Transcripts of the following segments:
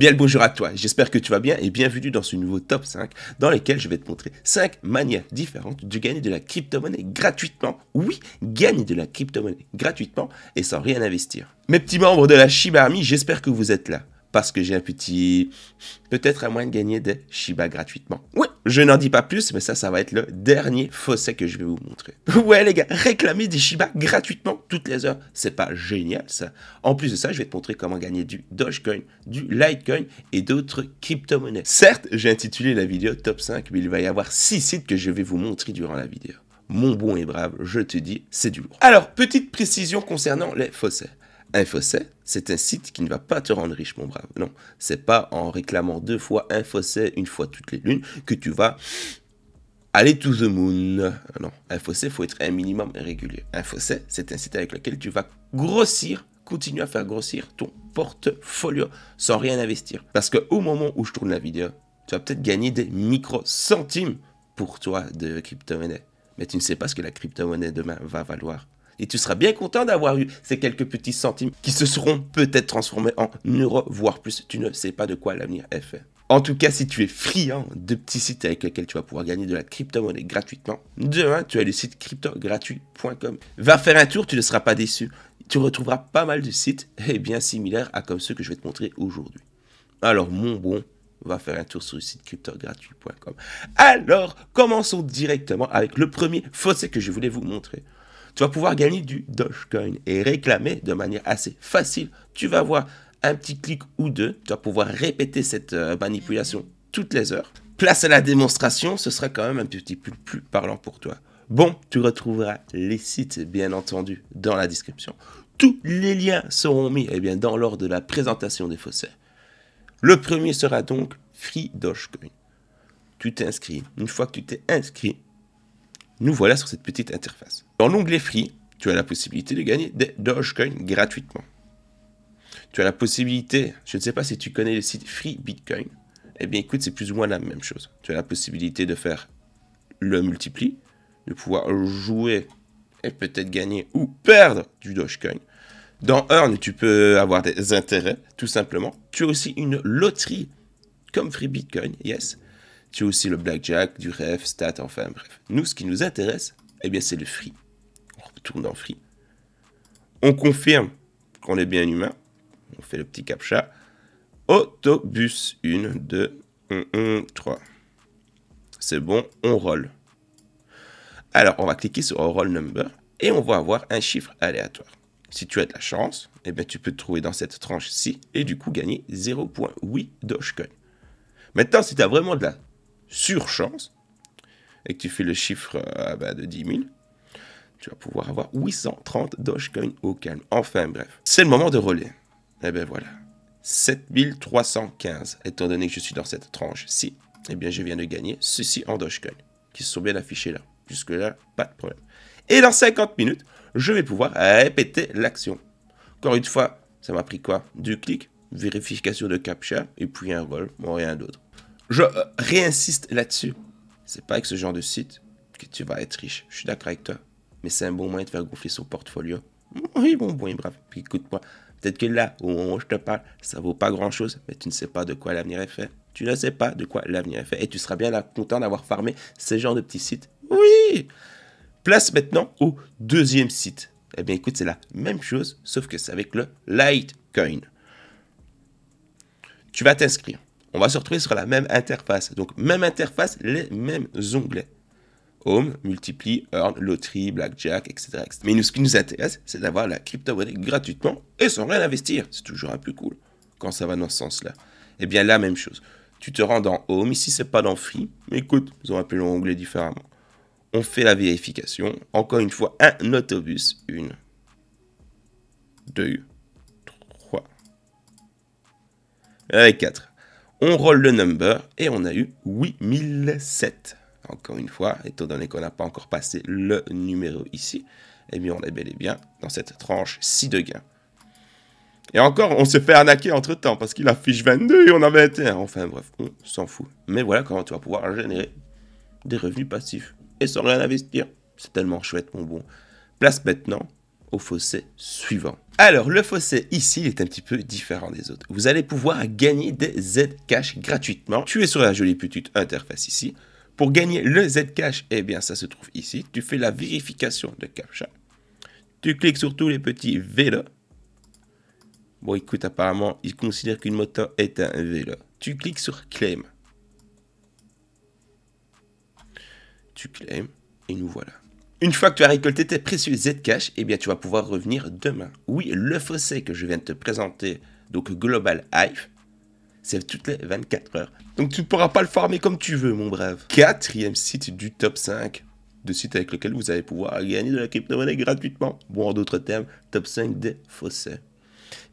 Bien le bonjour à toi, j'espère que tu vas bien et bienvenue dans ce nouveau top 5 dans lequel je vais te montrer 5 manières différentes de gagner de la crypto-monnaie gratuitement. Oui, gagner de la crypto-monnaie gratuitement et sans rien investir. Mes petits membres de la Shiba Army, j'espère que vous êtes là parce que j'ai un petit... peut-être un moyen de gagner des Shiba gratuitement. Oui, je n'en dis pas plus, mais ça, ça va être le dernier fossé que je vais vous montrer. Ouais les gars, réclamer des Shiba gratuitement toutes les heures, c'est pas génial ça. En plus de ça, je vais te montrer comment gagner du Dogecoin, du Litecoin et d'autres crypto-monnaies. Certes, j'ai intitulé la vidéo Top 5, mais il va y avoir 6 sites que je vais vous montrer durant la vidéo mon bon et brave, je te dis, c'est du lourd. Alors, petite précision concernant les fossés. Un fossé, c'est un site qui ne va pas te rendre riche, mon brave. Non, c'est pas en réclamant deux fois un fossé une fois toutes les lunes que tu vas aller to the moon. Non, un il faut être un minimum régulier. Un fossé, c'est un site avec lequel tu vas grossir, continuer à faire grossir ton portfolio sans rien investir. Parce qu'au moment où je tourne la vidéo, tu vas peut-être gagner des micro-centimes pour toi de crypto-monnaie. Mais tu ne sais pas ce que la crypto-monnaie demain va valoir et tu seras bien content d'avoir eu ces quelques petits centimes qui se seront peut-être transformés en euros, voire plus. Tu ne sais pas de quoi l'avenir est fait. En tout cas, si tu es friand de petits sites avec lesquels tu vas pouvoir gagner de la crypto-monnaie gratuitement, demain, tu as le site cryptogratuit.com. Va faire un tour, tu ne seras pas déçu. Tu retrouveras pas mal de sites et bien similaires à comme ceux que je vais te montrer aujourd'hui. Alors, mon bon, va faire un tour sur le site cryptogratuit.com. Alors, commençons directement avec le premier fossé que je voulais vous montrer. Tu vas pouvoir gagner du Dogecoin et réclamer de manière assez facile. Tu vas avoir un petit clic ou deux. Tu vas pouvoir répéter cette euh, manipulation toutes les heures. Place à la démonstration, ce sera quand même un petit peu plus parlant pour toi. Bon, tu retrouveras les sites, bien entendu, dans la description. Tous les liens seront mis eh bien, dans l'ordre de la présentation des fossés. Le premier sera donc Free Dogecoin. Tu t'inscris. Une fois que tu t'es inscrit, nous voilà sur cette petite interface. Dans l'onglet Free, tu as la possibilité de gagner des Dogecoin gratuitement. Tu as la possibilité, je ne sais pas si tu connais le site Free Bitcoin, eh bien écoute, c'est plus ou moins la même chose. Tu as la possibilité de faire le multipli, de pouvoir jouer et peut-être gagner ou perdre du Dogecoin. Dans Earn, tu peux avoir des intérêts, tout simplement. Tu as aussi une loterie, comme Free Bitcoin, yes. Tu as aussi le blackjack, du ref, stat, enfin bref. Nous, ce qui nous intéresse, eh bien, c'est le free tourne en free. On confirme qu'on est bien humain. On fait le petit captcha. Autobus 1, 2, 1, 3. C'est bon, on roll. Alors, on va cliquer sur Roll Number et on va avoir un chiffre aléatoire. Si tu as de la chance, eh ben, tu peux te trouver dans cette tranche-ci et du coup gagner 0.8 Dogecoin. Maintenant, si tu as vraiment de la surchance et que tu fais le chiffre euh, ah ben, de 10 000, tu vas pouvoir avoir 830 Dogecoin au calme. Enfin bref, c'est le moment de relais. Et eh ben voilà, 7315, étant donné que je suis dans cette tranche-ci, eh bien je viens de gagner ceci en Dogecoin, qui sont bien affichés là. Jusque-là, pas de problème. Et dans 50 minutes, je vais pouvoir répéter l'action. Encore une fois, ça m'a pris quoi Du clic, vérification de captcha, et puis un roll, rien d'autre. Je euh, réinsiste là-dessus. C'est pas avec ce genre de site que tu vas être riche. Je suis d'accord avec toi mais c'est un bon moyen de faire gonfler son portfolio. Oui, bon, bon, et écoute-moi, peut-être que là, où je te parle, ça vaut pas grand-chose, mais tu ne sais pas de quoi l'avenir est fait. Tu ne sais pas de quoi l'avenir est fait. Et tu seras bien là, content d'avoir farmé ce genre de petits sites. Oui Place maintenant au deuxième site. Eh bien écoute, c'est la même chose, sauf que c'est avec le Litecoin. Tu vas t'inscrire. On va se retrouver sur la même interface. Donc même interface, les mêmes onglets. Home, multiplie, earn, loterie, blackjack, etc. Mais nous, ce qui nous intéresse, c'est d'avoir la crypto-monnaie gratuitement et sans rien investir. C'est toujours un peu cool quand ça va dans ce sens-là. Eh bien la même chose. Tu te rends dans Home, ici c'est pas dans Free, mais écoute, ils ont appelé l'onglet différemment. On fait la vérification. Encore une fois, un autobus. Une, deux, trois, et quatre. On roll le number et on a eu 8007. Encore une fois, étant donné qu'on n'a pas encore passé le numéro ici, eh bien on est bel et bien dans cette tranche ci de gains. Et encore, on s'est fait arnaquer entre temps parce qu'il affiche 22 et on avait été. Enfin bref, on s'en fout. Mais voilà comment tu vas pouvoir générer des revenus passifs et sans rien investir. C'est tellement chouette, mon bon. Place maintenant au fossé suivant. Alors, le fossé ici, est un petit peu différent des autres. Vous allez pouvoir gagner des Z-Cash gratuitement. Tu es sur la jolie petite interface ici. Pour gagner le Zcash, eh bien, ça se trouve ici. Tu fais la vérification de CAPTCHA. Tu cliques sur tous les petits vélos. Bon, écoute, apparemment, ils considèrent qu'une moto est un vélo. Tu cliques sur Claim. Tu claim, et nous voilà. Une fois que tu as récolté tes précieux Zcash, eh bien, tu vas pouvoir revenir demain. Oui, le fossé que je viens de te présenter, donc Global Hive, c'est toutes les 24 heures. Donc tu ne pourras pas le farmer comme tu veux, mon brave. Quatrième site du top 5 de sites avec lequel vous allez pouvoir gagner de la crypto-monnaie gratuitement. Bon, en d'autres termes, top 5 des fossés.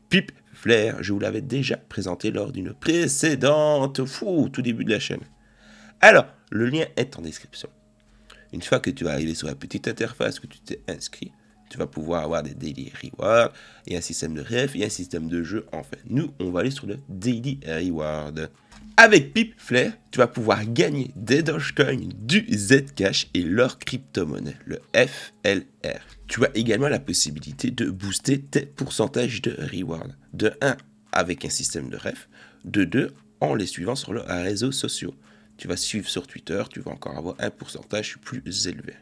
Pip Flair, je vous l'avais déjà présenté lors d'une précédente fou tout début de la chaîne. Alors, le lien est en description. Une fois que tu vas arrivé sur la petite interface que tu t'es inscrit, tu vas pouvoir avoir des daily rewards et un système de ref et un système de jeu. Enfin, nous, on va aller sur le daily reward. Avec Pip Flair, tu vas pouvoir gagner des Dogecoin, du Zcash et leur crypto-monnaie, le FLR. Tu as également la possibilité de booster tes pourcentages de reward. De 1 avec un système de ref, de 2 en les suivant sur leurs réseaux sociaux. Tu vas suivre sur Twitter, tu vas encore avoir un pourcentage plus élevé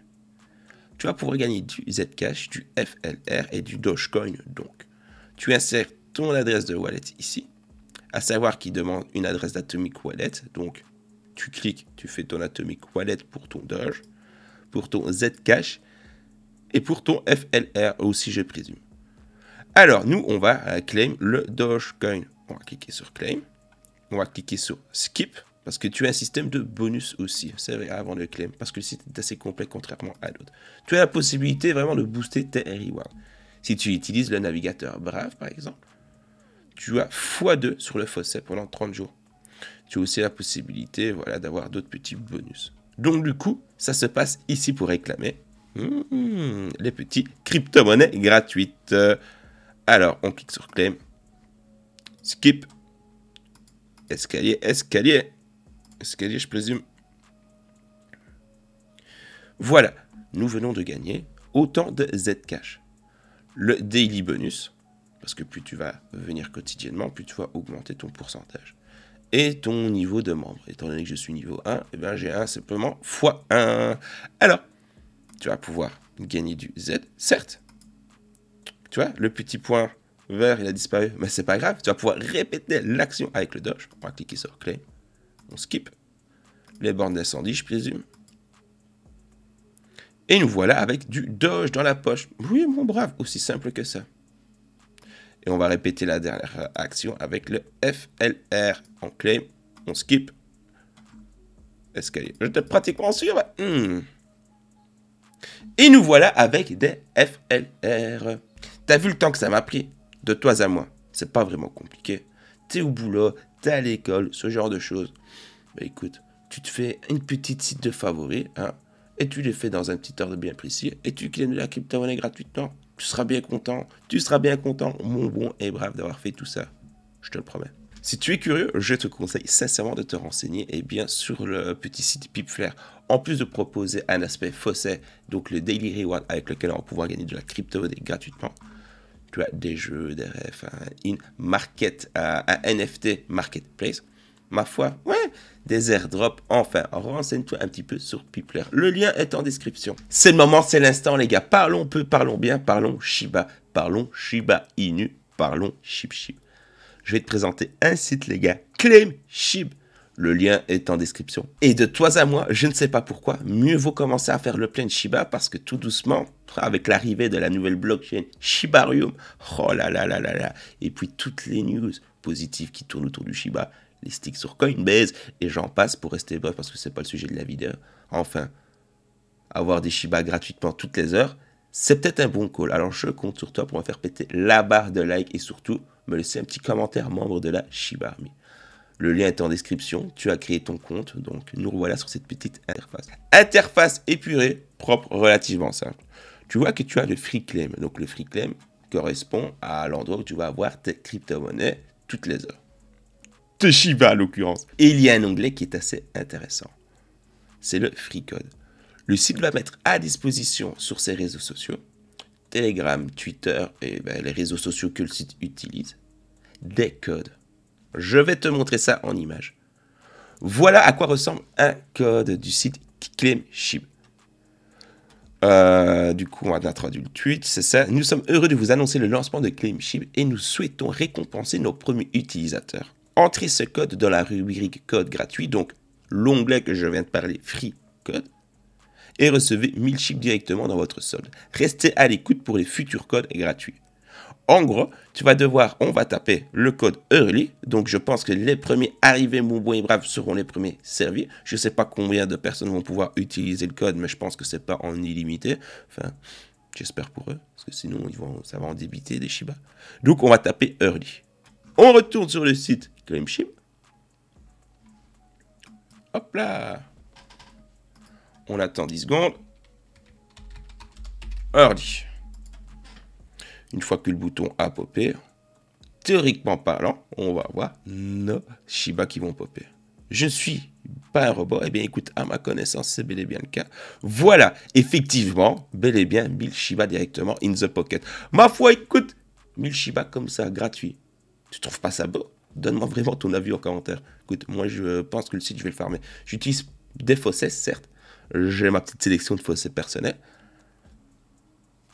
tu vas pouvoir gagner du Zcash, du FLR et du Dogecoin. Donc, tu insères ton adresse de wallet ici, à savoir qu'il demande une adresse d'Atomic Wallet. Donc, tu cliques, tu fais ton Atomic Wallet pour ton Doge, pour ton Zcash et pour ton FLR aussi, je présume. Alors, nous, on va euh, claim le Dogecoin. On va cliquer sur Claim. On va cliquer sur Skip. Parce que tu as un système de bonus aussi, c'est vrai, avant le claim, parce que c'est assez complet contrairement à d'autres. Tu as la possibilité vraiment de booster tes rewards. Si tu utilises le navigateur Brave, par exemple, tu as x2 sur le fossé pendant 30 jours. Tu as aussi la possibilité voilà, d'avoir d'autres petits bonus. Donc du coup, ça se passe ici pour réclamer hmm, les petits crypto-monnaies gratuites. Alors, on clique sur Claim. Skip. Escalier, escalier. Escalier, je présume. Voilà, nous venons de gagner autant de Z cash. Le daily bonus, parce que plus tu vas venir quotidiennement, plus tu vas augmenter ton pourcentage. Et ton niveau de membre. Étant donné que je suis niveau 1, et eh ben j'ai un simplement x1. Alors, tu vas pouvoir gagner du Z, certes. Tu vois, le petit point vert, il a disparu, mais c'est pas grave. Tu vas pouvoir répéter l'action avec le dodge On va cliquer sur Clé on skip les bornes d'incendie, je présume. Et nous voilà avec du Doge dans la poche. Oui, mon brave, aussi simple que ça. Et on va répéter la dernière action avec le FLR. en clé. on skip. Escalier. J'étais pratiquement sûr. Hmm. Et nous voilà avec des FLR. T'as vu le temps que ça m'a pris De toi à moi. C'est pas vraiment compliqué. T'es au boulot, à l'école, ce genre de choses. Bah écoute, tu te fais une petite site de favoris, hein, et tu les fais dans un petit ordre bien précis, et tu gagnes de la crypto-monnaie gratuitement. Tu seras bien content, tu seras bien content, mon bon et brave d'avoir fait tout ça. Je te le promets. Si tu es curieux, je te conseille sincèrement de te renseigner et bien, sur le petit site Pipflair. En plus de proposer un aspect fausset, donc le Daily Reward avec lequel on va pouvoir gagner de la crypto-monnaie gratuitement, tu as des jeux, des refs, un market, NFT marketplace. Ma foi, ouais, des airdrops, enfin, renseigne-toi un petit peu sur Pipler. Le lien est en description. C'est le moment, c'est l'instant, les gars. Parlons peu, parlons bien, parlons Shiba, parlons Shiba Inu, parlons Shib Je vais te présenter un site, les gars. Claim Shib. Le lien est en description. Et de toi à moi, je ne sais pas pourquoi, mieux vaut commencer à faire le plein de Shiba parce que tout doucement, avec l'arrivée de la nouvelle blockchain Shibarium, oh là là là là là, et puis toutes les news positives qui tournent autour du Shiba, les sticks sur Coinbase, et j'en passe pour rester bref parce que c'est pas le sujet de la vidéo. Enfin, avoir des Shiba gratuitement toutes les heures, c'est peut-être un bon call. Alors je compte sur toi pour me faire péter la barre de like et surtout me laisser un petit commentaire membre de la Shiba Army. Le lien est en description. Tu as créé ton compte. Donc, nous revoilà sur cette petite interface. Interface épurée, propre, relativement simple. Tu vois que tu as le free claim. Donc, le free claim correspond à l'endroit où tu vas avoir tes crypto-monnaies toutes les heures. Tes Shiba, en l'occurrence. Et il y a un onglet qui est assez intéressant. C'est le free code. Le site va mettre à disposition sur ses réseaux sociaux, Telegram, Twitter et ben, les réseaux sociaux que le site utilise, des codes je vais te montrer ça en image. Voilà à quoi ressemble un code du site Claimship. Euh, du coup, on va introduire le tweet, c'est ça. Nous sommes heureux de vous annoncer le lancement de Claimship et nous souhaitons récompenser nos premiers utilisateurs. Entrez ce code dans la rubrique code gratuit, donc l'onglet que je viens de parler, free code, et recevez 1000 chips directement dans votre solde. Restez à l'écoute pour les futurs codes gratuits. En gros, tu vas devoir, on va taper le code early. Donc, je pense que les premiers arrivés, mon bon et brave, seront les premiers servis. Je ne sais pas combien de personnes vont pouvoir utiliser le code, mais je pense que c'est pas en illimité. Enfin, j'espère pour eux, parce que sinon, ils vont, ça va en débiter des Shiba. Donc, on va taper early. On retourne sur le site Claimship. Hop là. On attend 10 secondes. Early une fois que le bouton a popé, théoriquement parlant, on va voir nos Shiba qui vont popper. Je ne suis pas un robot. Eh bien, écoute, à ma connaissance, c'est bel et bien le cas. Voilà, effectivement, bel et bien 1000 Shiba directement in the pocket. Ma foi, écoute, 1000 Shiba comme ça, gratuit. Tu trouves pas ça beau Donne-moi vraiment ton avis en commentaire. Écoute, moi, je pense que le site, je vais le farmer. J'utilise des fossés, certes. J'ai ma petite sélection de fossés personnels.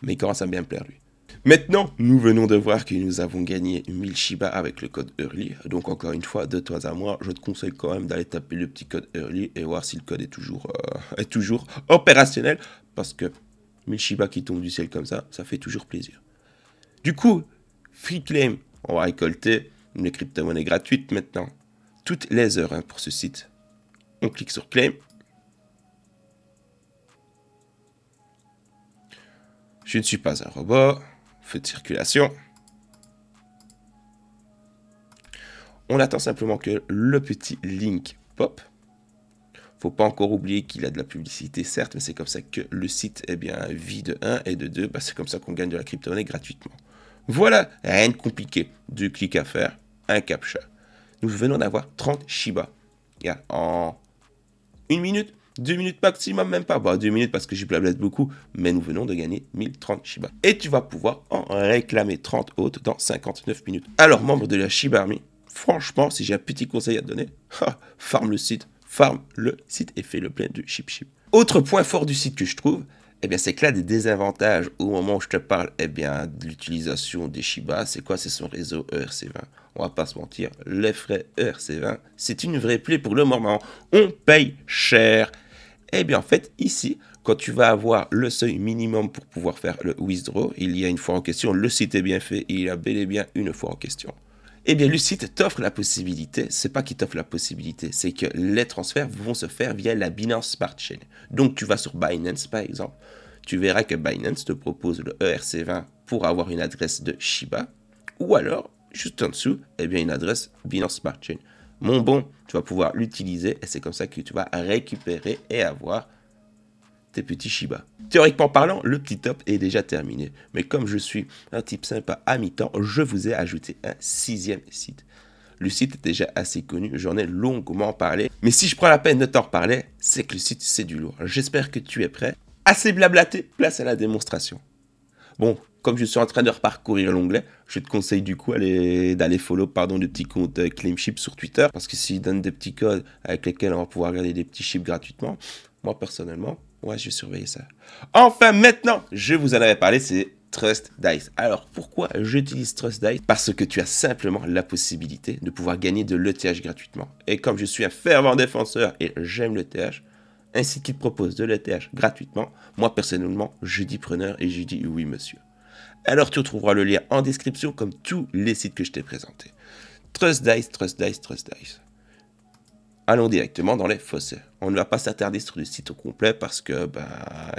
Mais il commence à bien me plaire, lui. Maintenant, nous venons de voir que nous avons gagné 1000 Shiba avec le code Early. Donc encore une fois, de toi à moi, je te conseille quand même d'aller taper le petit code Early et voir si le code est toujours, euh, est toujours opérationnel. Parce que 1000 Shiba qui tombent du ciel comme ça, ça fait toujours plaisir. Du coup, free claim, on va récolter une crypto-monnaie gratuite maintenant. Toutes les heures hein, pour ce site. On clique sur claim. Je ne suis pas un robot de circulation. On attend simplement que le petit link pop. Faut pas encore oublier qu'il a de la publicité, certes, mais c'est comme ça que le site est eh bien, vide de 1 et de 2. Bah, c'est comme ça qu'on gagne de la crypto-monnaie gratuitement. Voilà, rien de compliqué. du clic à faire, un captcha. Nous venons d'avoir 30 Shiba. ya en une minute, 2 minutes maximum, même pas, voire 2 minutes parce que j'y blablate beaucoup, mais nous venons de gagner 1030 Shiba. Et tu vas pouvoir en réclamer 30 autres dans 59 minutes. Alors, membre de la Shiba Army, franchement, si j'ai un petit conseil à te donner, farm le site, farm le site et fais le plein de chip chip. Autre point fort du site que je trouve, eh bien, c'est que là, des désavantages au moment où je te parle, eh bien, de l'utilisation des Shiba, c'est quoi C'est son réseau ERC20. On va pas se mentir, les frais ERC20, c'est une vraie plaie pour le moment. On paye cher eh bien, en fait, ici, quand tu vas avoir le seuil minimum pour pouvoir faire le withdraw, il y a une fois en question, le site est bien fait, il y a bel et bien une fois en question. Eh bien, le site t'offre la possibilité, c'est pas qu'il t'offre la possibilité, c'est que les transferts vont se faire via la Binance Smart Chain. Donc, tu vas sur Binance, par exemple, tu verras que Binance te propose le ERC20 pour avoir une adresse de Shiba, ou alors, juste en dessous, eh bien, une adresse Binance Smart Chain mon bon, tu vas pouvoir l'utiliser et c'est comme ça que tu vas récupérer et avoir tes petits Shiba. Théoriquement parlant, le petit top est déjà terminé. Mais comme je suis un type sympa à mi-temps, je vous ai ajouté un sixième site. Le site est déjà assez connu, j'en ai longuement parlé. Mais si je prends la peine de t'en reparler, c'est que le site c'est du lourd. J'espère que tu es prêt. Assez blablaté, place à la démonstration. Bon, comme je suis en train de reparcourir l'onglet, je te conseille du coup d'aller follow pardon, le petit compte euh, Claimship sur Twitter parce que s'il donne des petits codes avec lesquels on va pouvoir gagner des petits chips gratuitement, moi personnellement, je vais surveiller ça. Enfin, maintenant, je vous en avais parlé, c'est Trust Dice. Alors pourquoi j'utilise Trust Dice Parce que tu as simplement la possibilité de pouvoir gagner de l'ETH gratuitement. Et comme je suis un fervent défenseur et j'aime l'ETH, ainsi qu'il propose de l'ETH gratuitement. Moi personnellement, je dis preneur et je dis oui monsieur. Alors tu retrouveras le lien en description comme tous les sites que je t'ai présentés. Trust Dice, Trust Dice, Trust Dice. Allons directement dans les fossés. On ne va pas s'attarder sur le site au complet parce que ben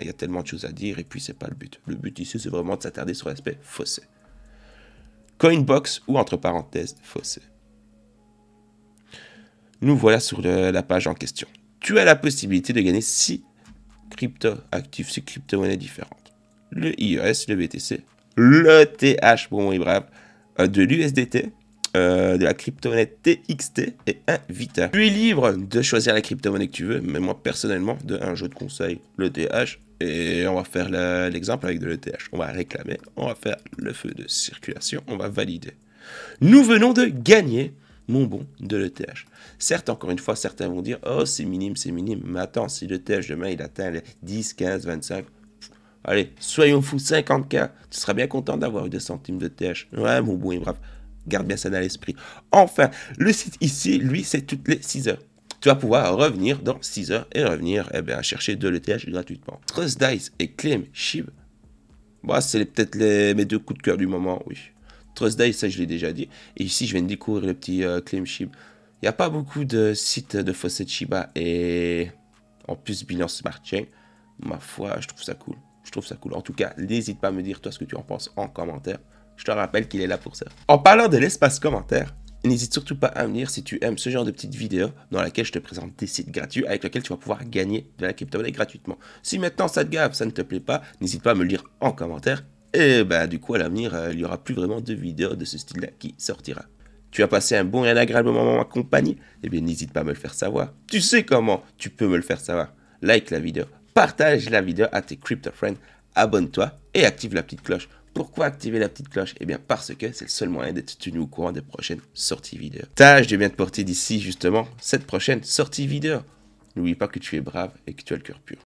il y a tellement de choses à dire et puis c'est pas le but. Le but ici c'est vraiment de s'attarder sur l'aspect fossé. Coinbox ou entre parenthèses fossé. Nous voilà sur la page en question tu as la possibilité de gagner 6 crypto actifs, 6 crypto-monnaies différentes. Le IES, le BTC, le TH pour mon brave, de l'USDT, euh, de la crypto-monnaie TXT et un Vita. Tu es libre de choisir la crypto-monnaie que tu veux, mais moi personnellement, de un jeu de conseil, le TH, et on va faire l'exemple avec de l'ETH. On va réclamer, on va faire le feu de circulation, on va valider. Nous venons de gagner mon bon de l'ETH. Certes, encore une fois, certains vont dire Oh, c'est minime, c'est minime. Mais attends, si l'ETH demain il atteint les 10, 15, 25, allez, soyons fous, 50K, tu seras bien content d'avoir eu 2 centimes de TH. Ouais, mon bon et brave. Garde bien ça dans l'esprit. Enfin, le site ici, lui, c'est toutes les 6 heures tu vas pouvoir revenir dans 6 heures et revenir eh bien, chercher de l'ETH gratuitement. Trust Dice et Claim Shib, bah, c'est peut-être mes deux coups de cœur du moment, oui. Day, ça je l'ai déjà dit. Et ici, je viens de découvrir le petit euh, claim Shib. Il n'y a pas beaucoup de sites de faucet Shiba et en plus bilan Smart Chain. Ma foi, je trouve ça cool. Je trouve ça cool. En tout cas, n'hésite pas à me dire toi ce que tu en penses en commentaire. Je te rappelle qu'il est là pour ça. En parlant de l'espace commentaire, N'hésite surtout pas à me dire si tu aimes ce genre de petite vidéo dans laquelle je te présente des sites gratuits avec lesquels tu vas pouvoir gagner de la crypto-monnaie gratuitement. Si maintenant ça te gave, ça ne te plaît pas, n'hésite pas à me le dire en commentaire et eh bah ben, du coup à l'avenir, euh, il n'y aura plus vraiment de vidéos de ce style-là qui sortira. Tu as passé un bon et un agréable moment en ma compagnie Eh bien n'hésite pas à me le faire savoir. Tu sais comment tu peux me le faire savoir. Like la vidéo, partage la vidéo à tes crypto friends, abonne-toi et active la petite cloche. Pourquoi activer la petite cloche Eh bien parce que c'est le seul moyen d'être tenu au courant des prochaines sorties vidéo. Tâche de bien te porter d'ici justement cette prochaine sortie vidéo. N'oublie pas que tu es brave et que tu as le cœur pur.